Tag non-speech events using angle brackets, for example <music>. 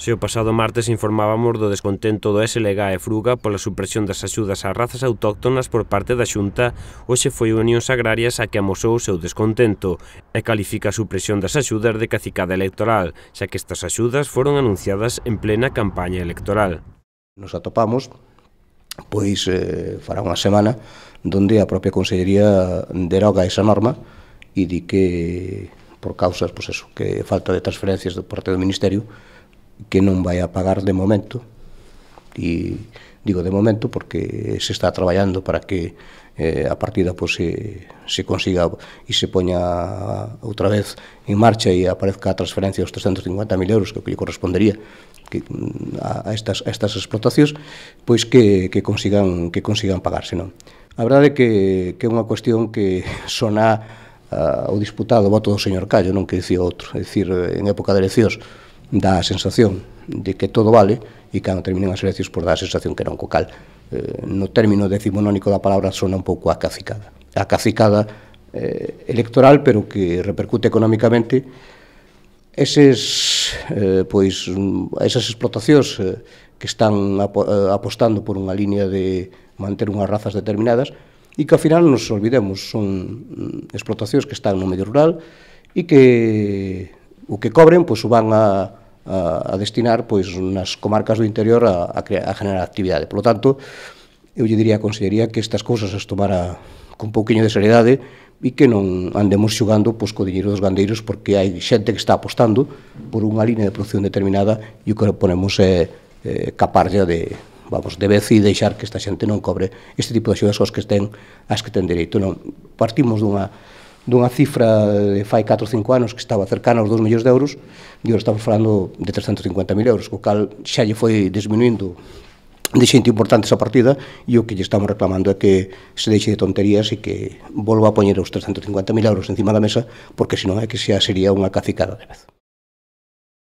Se o pasado martes informábamos do descontento do SLG e Fruga pola supresión das axudas ás razas autóctonas por parte da Xunta, hoxe foi Unións Agrarias a que amosou o seu descontento e califica a supresión das axudas de cacicada electoral, xa que estas axudas foron anunciadas en plena campaña electoral. Nos atopamos pois eh, fará unha semana donde a propia Consellería deroga esa norma e di que por causas, pois eso, que falta de transferencias do parte do Ministerio, que non vai a pagar de momento e digo de momento porque se está traballando para que eh, a partida pues, pois, se, se consiga e se poña outra vez en marcha e aparezca a transferencia dos 350.000 euros que, que lle correspondería que, mm, a, a, estas, a estas explotacións pois que, que consigan que consigan pagarse non? A verdade é que, que é unha cuestión que <laughs> sona a, ah, o disputado voto do señor Callo, non que dicía outro, é dicir, en época de eleccións dá a sensación de que todo vale e cando terminan as eleccións por pois dá a sensación que non co cal. Eh, no término decimonónico da palabra sona un pouco A cacicada eh, electoral, pero que repercute económicamente eses, eh, pois, esas explotacións eh, que están ap eh, apostando por unha línea de manter unhas razas determinadas e que ao final nos olvidemos son mm, explotacións que están no medio rural e que o que cobren pois, o van a, a, destinar pois nas comarcas do interior a, a, crear, a generar actividade. Por lo tanto, eu lle diría a Consellería que estas cousas as tomara con pouquiño de seriedade e que non andemos xogando pois, co dinheiro dos gandeiros porque hai xente que está apostando por unha línea de produción determinada e o que ponemos é eh, caparlla de, vamos, de vez e deixar que esta xente non cobre este tipo de axudas aos que ten, as que ten dereito. Non, partimos dunha dunha cifra de fai 4 ou 5 anos que estaba cercana aos 2 millóns de euros e agora estamos falando de 350.000 euros, co cal xa lle foi disminuindo de xente importante esa partida e o que lle estamos reclamando é que se deixe de tonterías e que volva a poñer os 350.000 euros encima da mesa porque senón é que xa sería unha cacicada de vez.